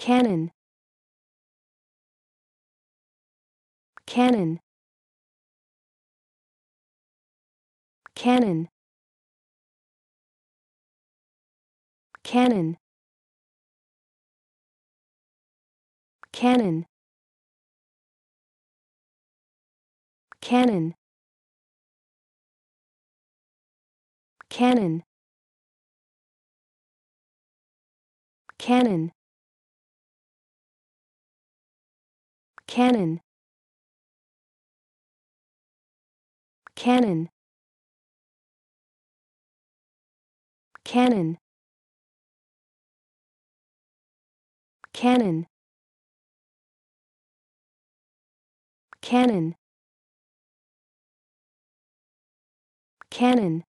Canon Canon Canon Canon Canon Canon Canon Canon Canon Canon Canon Canon Canon Canon